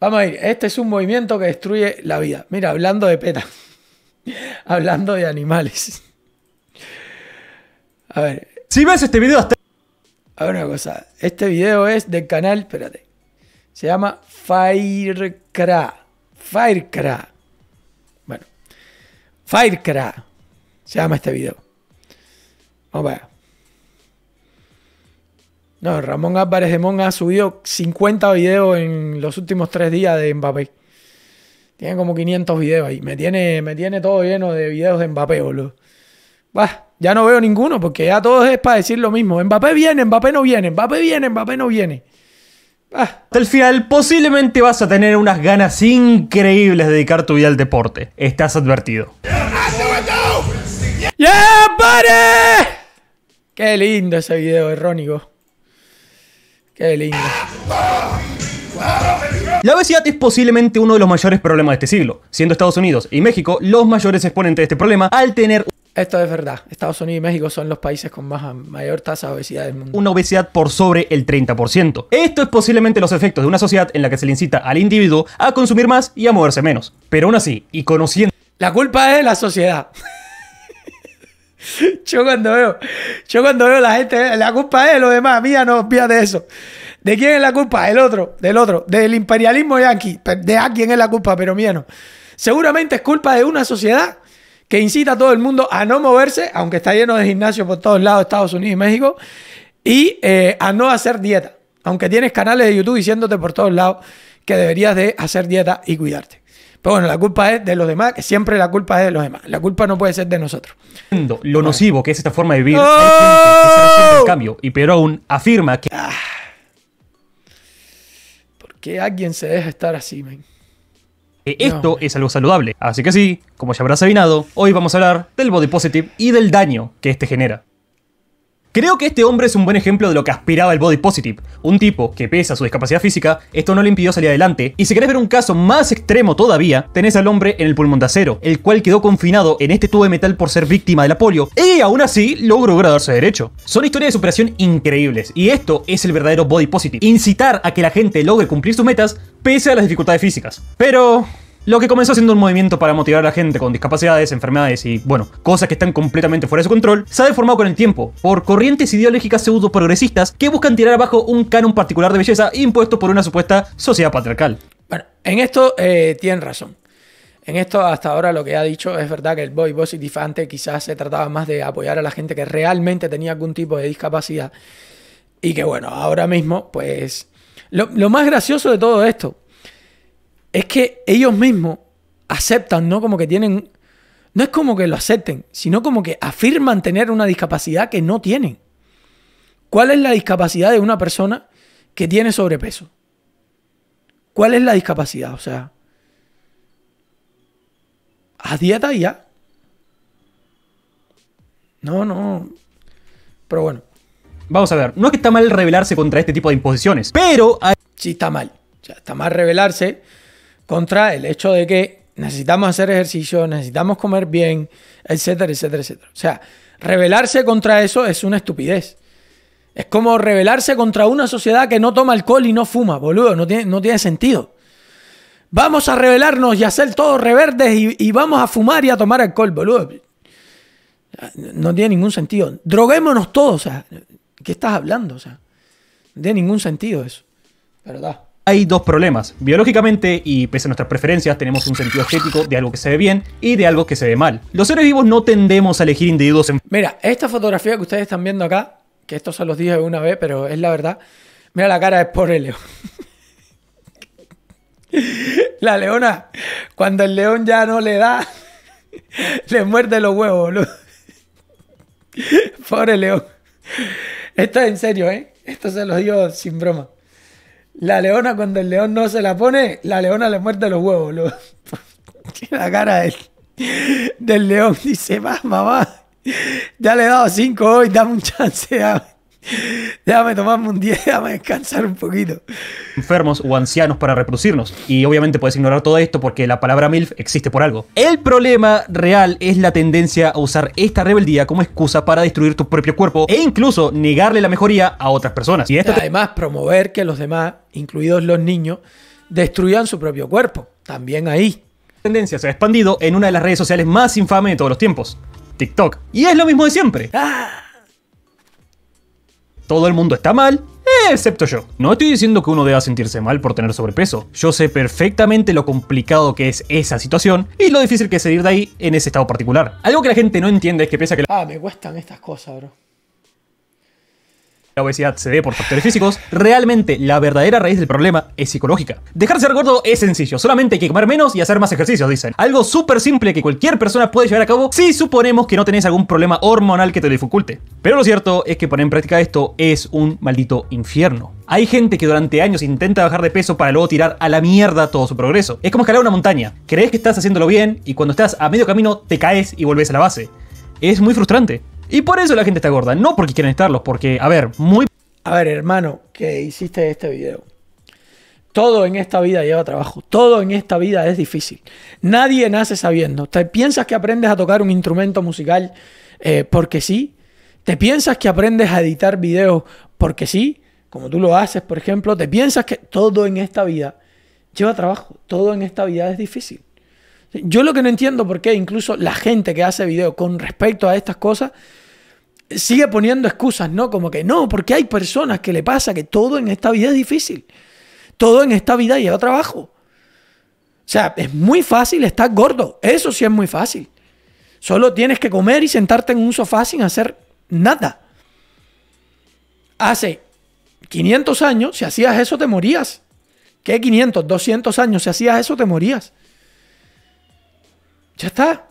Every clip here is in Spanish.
Vamos a ir. Este es un movimiento que destruye la vida. Mira, hablando de peta. hablando de animales. a ver. Si ves este video hasta. A ver una cosa. Este video es del canal. Espérate. Se llama Firecra. Firecra. Bueno. Firecra. Se llama este video. Vamos a ver. No, Ramón Álvarez de Mon ha subido 50 videos en los últimos tres días de Mbappé. Tiene como 500 videos ahí. Me tiene, me tiene todo lleno de videos de Mbappé, boludo. Bah, ya no veo ninguno porque ya todos es para decir lo mismo. Mbappé viene, Mbappé no viene, Mbappé viene, Mbappé no viene. Bah. Hasta el final posiblemente vas a tener unas ganas increíbles de dedicar tu vida al deporte. Estás advertido. ¡Yeah, buddy! Qué lindo ese video errónico. Qué lindo. La obesidad es posiblemente uno de los mayores problemas de este siglo, siendo Estados Unidos y México los mayores exponentes de este problema al tener... Esto es verdad, Estados Unidos y México son los países con más, mayor tasa de obesidad del mundo. Una obesidad por sobre el 30%. Esto es posiblemente los efectos de una sociedad en la que se le incita al individuo a consumir más y a moverse menos. Pero aún así, y conociendo... La culpa es de la sociedad. Yo cuando veo, yo cuando veo la gente, la culpa es de los demás, mía no, mía de eso. ¿De quién es la culpa? El otro, del otro, del imperialismo yanqui. De a quién es la culpa, pero mía no. Seguramente es culpa de una sociedad que incita a todo el mundo a no moverse, aunque está lleno de gimnasios por todos lados, Estados Unidos y México, y eh, a no hacer dieta. Aunque tienes canales de YouTube diciéndote por todos lados que deberías de hacer dieta y cuidarte. Pero bueno, la culpa es de los demás, que siempre la culpa es de los demás. La culpa no puede ser de nosotros. Lo nocivo que es esta forma de vivir, ¡Oh! el cambio. Y pero aún afirma que. Ah. ¿Por qué alguien se deja estar así, man? Esto es algo saludable. Así que sí, como ya habrás adivinado, hoy vamos a hablar del body positive y del daño que este genera. Creo que este hombre es un buen ejemplo de lo que aspiraba el body positive, un tipo que pese a su discapacidad física, esto no le impidió salir adelante, y si querés ver un caso más extremo todavía, tenés al hombre en el pulmón de acero, el cual quedó confinado en este tubo de metal por ser víctima de la polio, y aún así logró graduarse de derecho. Son historias de superación increíbles, y esto es el verdadero body positive, incitar a que la gente logre cumplir sus metas pese a las dificultades físicas. Pero... Lo que comenzó siendo un movimiento para motivar a la gente con discapacidades, enfermedades y, bueno, cosas que están completamente fuera de su control, se ha deformado con el tiempo por corrientes ideológicas pseudo-progresistas que buscan tirar abajo un canon particular de belleza impuesto por una supuesta sociedad patriarcal. Bueno, en esto eh, tienen razón. En esto hasta ahora lo que ha dicho es verdad que el boy y difante quizás se trataba más de apoyar a la gente que realmente tenía algún tipo de discapacidad y que bueno, ahora mismo pues lo más gracioso de todo esto es que ellos mismos aceptan, ¿no? Como que tienen... No es como que lo acepten, sino como que afirman tener una discapacidad que no tienen. ¿Cuál es la discapacidad de una persona que tiene sobrepeso? ¿Cuál es la discapacidad? O sea, a dieta y ya. No, no. Pero bueno. Vamos a ver, no es que está mal rebelarse contra este tipo de imposiciones, pero... Sí, está mal. O está mal rebelarse contra el hecho de que necesitamos hacer ejercicio, necesitamos comer bien, etcétera, etcétera, etcétera. O sea, rebelarse contra eso es una estupidez. Es como rebelarse contra una sociedad que no toma alcohol y no fuma, boludo, no tiene, no tiene sentido. Vamos a rebelarnos y hacer todos reverdes y, y vamos a fumar y a tomar alcohol, boludo. No tiene ningún sentido. Droguémonos todos, o sea, ¿qué estás hablando? O sea, no tiene ningún sentido eso, ¿verdad? hay dos problemas. Biológicamente, y pese a nuestras preferencias, tenemos un sentido estético de algo que se ve bien y de algo que se ve mal. Los seres vivos no tendemos a elegir individuos en... Mira, esta fotografía que ustedes están viendo acá, que esto se los dije una vez, pero es la verdad, mira la cara de pobre león. la leona, cuando el león ya no le da, le muerde los huevos, boludo. Pobre león. Esto es en serio, ¿eh? Esto se los digo sin broma. La leona, cuando el león no se la pone, la leona le muerde los huevos. Lo... la cara del, del león dice: va, mamá, ya le he dado cinco hoy, dame un chance. Déjame tomarme un día, déjame descansar un poquito. Enfermos o ancianos para reproducirnos. Y obviamente puedes ignorar todo esto porque la palabra MILF existe por algo. El problema real es la tendencia a usar esta rebeldía como excusa para destruir tu propio cuerpo e incluso negarle la mejoría a otras personas. Y esto además promover que los demás, incluidos los niños, destruyan su propio cuerpo. También ahí. La tendencia se ha expandido en una de las redes sociales más infames de todos los tiempos, TikTok. Y es lo mismo de siempre. ¡Ah! todo el mundo está mal, eh, excepto yo. No estoy diciendo que uno deba sentirse mal por tener sobrepeso. Yo sé perfectamente lo complicado que es esa situación y lo difícil que es salir de ahí en ese estado particular. Algo que la gente no entiende es que piensa que... Ah, me cuestan estas cosas, bro la obesidad se ve por factores físicos, realmente la verdadera raíz del problema es psicológica. Dejar de ser gordo es sencillo, solamente hay que comer menos y hacer más ejercicios, dicen. Algo súper simple que cualquier persona puede llevar a cabo si suponemos que no tenés algún problema hormonal que te lo dificulte. Pero lo cierto es que poner en práctica esto es un maldito infierno. Hay gente que durante años intenta bajar de peso para luego tirar a la mierda todo su progreso. Es como escalar una montaña. Crees que estás haciéndolo bien y cuando estás a medio camino te caes y volvés a la base. Es muy frustrante. Y por eso la gente está gorda, no porque quieren estarlos, porque, a ver, muy... A ver, hermano, que hiciste este video. Todo en esta vida lleva trabajo, todo en esta vida es difícil. Nadie nace sabiendo. Te piensas que aprendes a tocar un instrumento musical eh, porque sí. Te piensas que aprendes a editar videos porque sí, como tú lo haces, por ejemplo. Te piensas que todo en esta vida lleva trabajo, todo en esta vida es difícil. Yo lo que no entiendo por qué incluso la gente que hace video con respecto a estas cosas sigue poniendo excusas, ¿no? Como que no, porque hay personas que le pasa que todo en esta vida es difícil. Todo en esta vida lleva trabajo. O sea, es muy fácil estar gordo. Eso sí es muy fácil. Solo tienes que comer y sentarte en un sofá sin hacer nada. Hace 500 años, si hacías eso, te morías. ¿Qué 500? 200 años, si hacías eso, te morías. Ya está.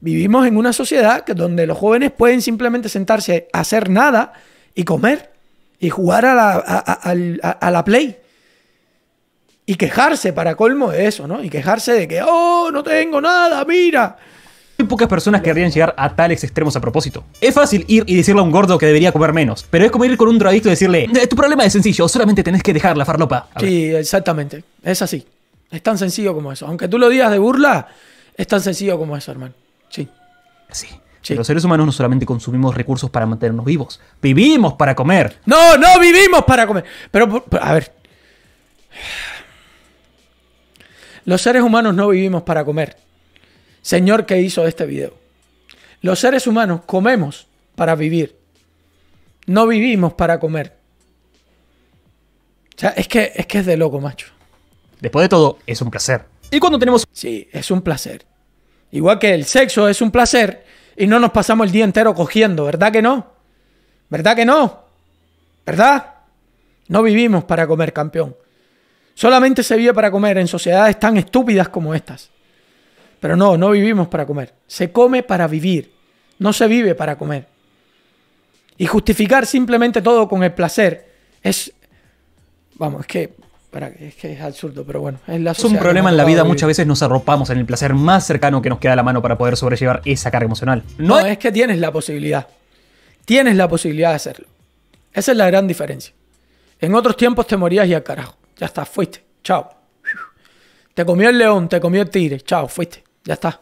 Vivimos en una sociedad donde los jóvenes pueden simplemente sentarse a hacer nada y comer y jugar a la, Play. Y quejarse para colmo de eso, ¿no? Y quejarse de que, oh, no tengo nada, mira. Hay pocas personas querrían llegar a tales extremos a propósito. Es fácil ir y decirle a un gordo que debería comer menos, pero es como ir con un drogadicto y decirle, eh, tu problema es sencillo, solamente tenés que dejar la farlopa. Sí, exactamente. Es así. Es tan sencillo como eso. Aunque tú lo digas de burla, es tan sencillo como eso, hermano. Sí. Sí. Los seres humanos no solamente consumimos recursos para mantenernos vivos, vivimos para comer. No, no vivimos para comer. Pero, a ver. Los seres humanos no vivimos para comer. Señor que hizo este video. Los seres humanos comemos para vivir. No vivimos para comer. O sea, es que es, que es de loco, macho. Después de todo, es un placer. Y cuando tenemos... Sí, es un placer. Igual que el sexo es un placer y no nos pasamos el día entero cogiendo, ¿verdad que no? ¿Verdad que no? ¿Verdad? No vivimos para comer, campeón. Solamente se vive para comer en sociedades tan estúpidas como estas. Pero no, no vivimos para comer. Se come para vivir. No se vive para comer. Y justificar simplemente todo con el placer es... Vamos, es que es que es absurdo, pero bueno. Es, un problema en la vida, muchas veces nos arropamos en el placer más cercano que nos queda a la mano para poder sobrellevar esa carga emocional. No, es que tienes la posibilidad. Tienes la posibilidad de hacerlo. Esa es la gran diferencia. En otros tiempos te morías y al carajo. Ya está, fuiste. Chao. Te comió el león, te comió el tigre. Chao, fuiste. Ya está.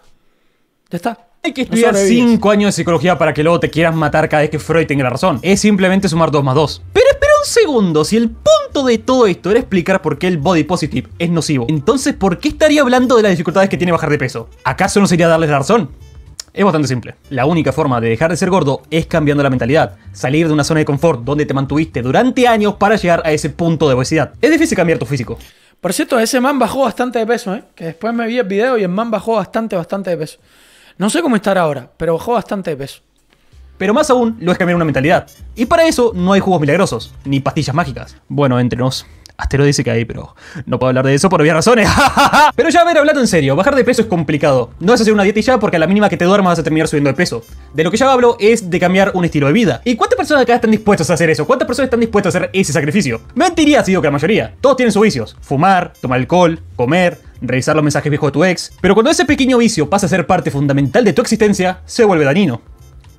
Ya está. Hay que estudiar 5 años de psicología para que luego te quieras matar cada vez que Freud tenga la razón. Es simplemente sumar 2 más 2. Pero, pero segundo, si el punto de todo esto era explicar por qué el body positive es nocivo, entonces ¿por qué estaría hablando de las dificultades que tiene bajar de peso? ¿Acaso no sería darles la razón? Es bastante simple. La única forma de dejar de ser gordo es cambiando la mentalidad, salir de una zona de confort donde te mantuviste durante años para llegar a ese punto de obesidad. Es difícil cambiar tu físico. Por cierto, ese man bajó bastante de peso, ¿eh? Que después me vi el video y el man bajó bastante, bastante de peso. No sé cómo estará ahora, pero bajó bastante de peso. Pero más aún, lo es cambiar una mentalidad. Y para eso no hay jugos milagrosos, ni pastillas mágicas. Bueno, entre nos. Astero dice que hay, pero no puedo hablar de eso por obvias razones. pero ya, a ver, hablando en serio, bajar de peso es complicado. No es hacer una dieta y ya, porque a la mínima que te duermas vas a terminar subiendo de peso. De lo que ya hablo es de cambiar un estilo de vida. ¿Y cuántas personas acá están dispuestas a hacer eso? ¿Cuántas personas están dispuestas a hacer ese sacrificio? Mentiría si digo que la mayoría. Todos tienen sus vicios. Fumar, tomar alcohol, comer, revisar los mensajes viejos de tu ex. Pero cuando ese pequeño vicio pasa a ser parte fundamental de tu existencia, se vuelve dañino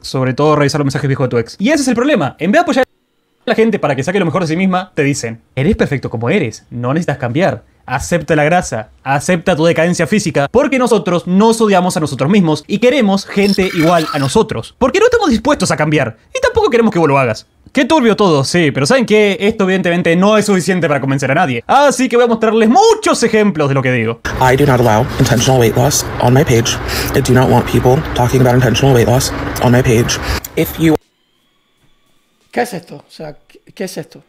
sobre todo revisar los mensajes viejos de tu ex. Y ese es el problema. En vez de apoyar a la gente para que saque lo mejor de sí misma, te dicen, eres perfecto como eres, no necesitas cambiar. Acepta la grasa, acepta tu decadencia física, porque nosotros nos odiamos a nosotros mismos y queremos gente igual a nosotros, porque no estamos dispuestos a cambiar y tampoco queremos que vos lo hagas. Qué turbio todo, sí, pero ¿saben qué? Esto evidentemente no es suficiente para convencer a nadie. Así que voy a mostrarles muchos ejemplos de lo que digo. I do not allow intentional weight loss on my page. I do not want people talking about intentional weight loss on my page. If you ¿Qué es esto? O sea, ¿qué es esto?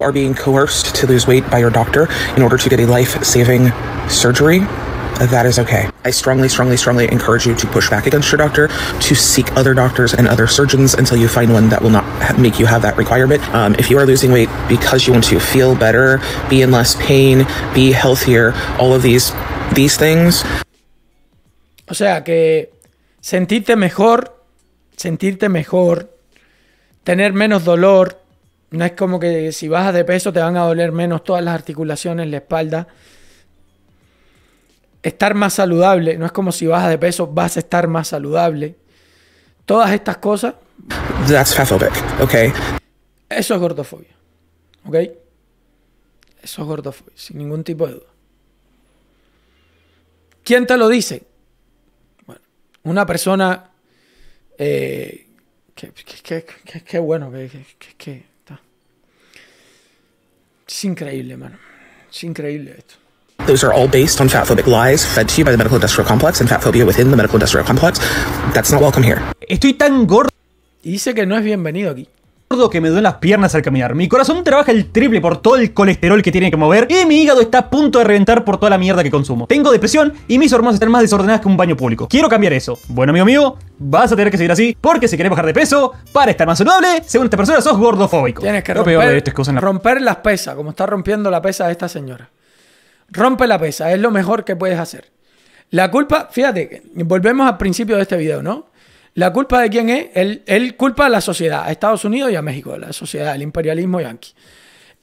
Are being coerced to lose weight by your doctor in order to get a life-saving surgery. that is okay. I strongly, strongly, strongly encourage you to push back against your doctor, to seek other doctors and other surgeons until you find one that will not make you have that requirement. Um, if you are losing weight because you want to feel better, be in less pain, be healthier, all of these, these things. O sea que sentirte mejor, sentirte mejor, tener menos dolor, no es como que si bajas de peso te van a doler menos todas las articulaciones, la espalda. estar más saludable. No es como si bajas de peso, vas a estar más saludable. Todas estas cosas. That's Okay. Eso es gordofobia. ¿Ok? Eso es gordofobia, sin ningún tipo de duda. ¿Quién te lo dice? Bueno, una persona. Eh, que, bueno, Es increíble, mano. Es increíble esto. Those are all based on fatphobic lies fed to you by the medical industrial complex and within the medical industrial complex. That's not welcome here. Estoy tan gordo. dice que no es bienvenido aquí gordo que me duelen las piernas al caminar. Mi corazón trabaja el triple por todo el colesterol que tiene que mover y mi hígado está a punto de reventar por toda la mierda que consumo. Tengo depresión y mis hormonas están más desordenadas que un baño público. Quiero cambiar eso. Bueno, amigo mío, vas a tener que seguir así porque si querés bajar de peso, para estar más saludable, según esta persona sos gordofóbico. Tienes que romper, romper las pesas, como está rompiendo la pesa de esta señora. Rompe la pesa, es lo mejor que puedes hacer. La culpa, fíjate, volvemos al principio de este video, ¿no? La culpa de quién es, él, culpa a la sociedad, a Estados Unidos y a México, la sociedad, el imperialismo yanqui.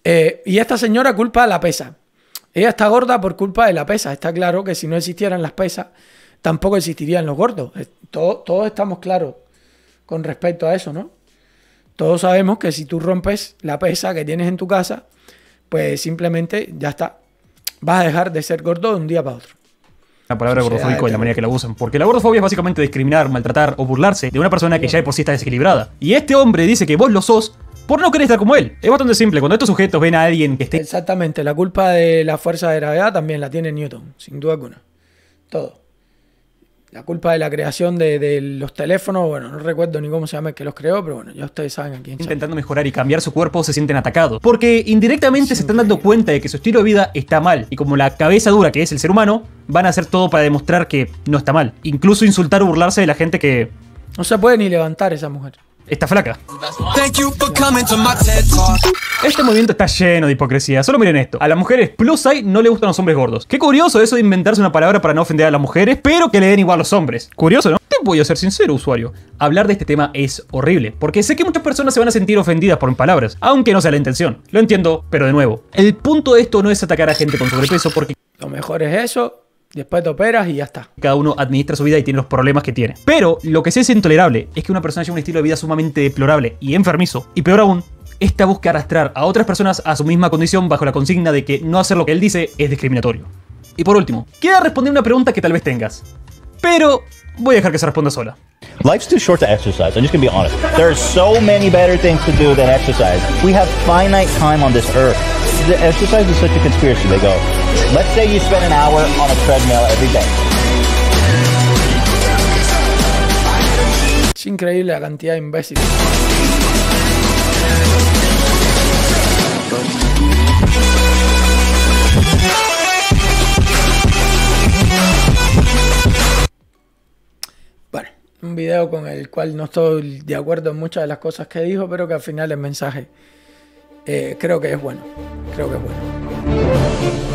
Eh, y esta señora culpa a la pesa. Ella está gorda por culpa de la pesa. Está claro que si no existieran las pesas, tampoco existirían los gordos. todos estamos claros con respecto a eso, ¿no? Todos sabemos que si tú rompes la pesa que tienes en tu casa, pues simplemente ya está vas a dejar de ser gordo de un día para otro. La palabra gordofóbico es la manera que la usan. Porque la gordofobia es básicamente discriminar, maltratar o burlarse de una persona que ya de por sí está desequilibrada. Y este hombre dice que vos lo sos por no querer estar como él. Es bastante simple. Cuando estos sujetos ven a alguien que esté. Exactamente. La culpa de la fuerza de gravedad también la tiene Newton, sin duda alguna. Todo la culpa de la creación de, los teléfonos, bueno, no recuerdo ni cómo se llama el que los creó, pero bueno, ya ustedes saben a quién. Intentando mejorar y cambiar su cuerpo, se sienten atacados. Porque indirectamente se están dando cuenta de que su estilo de vida está mal. Y como la cabeza dura que es el ser humano, van a hacer todo para demostrar que no está mal. Incluso insultar o burlarse de la gente que... No se puede ni levantar esa mujer está flaca. Este movimiento está lleno de hipocresía. Solo miren esto. A las mujeres plus hay no le gustan los hombres gordos. Qué curioso eso de inventarse una palabra para no ofender a las mujeres, pero que le den igual a los hombres. Curioso, ¿no? Te voy a ser sincero, usuario. Hablar de este tema es horrible, porque sé que muchas personas se van a sentir ofendidas por palabras, aunque no sea la intención. Lo entiendo, pero de nuevo. El punto de esto no es atacar a gente con sobrepeso, porque... Lo mejor es eso, Después te operas y ya está. Cada uno administra su vida y tiene los problemas que tiene. Pero lo que sí es intolerable es que una persona lleve un estilo de vida sumamente deplorable y enfermizo. Y peor aún, esta busca arrastrar a otras personas a su misma condición bajo la consigna de que no hacer lo que él dice es discriminatorio. Y por último, queda responder una pregunta que tal vez tengas. Pero voy a dejar que se responda sola. Life's too short to exercise. I'm just gonna be honest. There are so many better things to do than exercise. We have finite time on this earth let's say you spend an hour on a treadmill every day. Es increíble la cantidad de imbéciles. Bueno, un video con el cual no estoy de acuerdo en muchas de las cosas que dijo, pero que al final el mensaje eh, creo que es bueno. creo que es é bueno.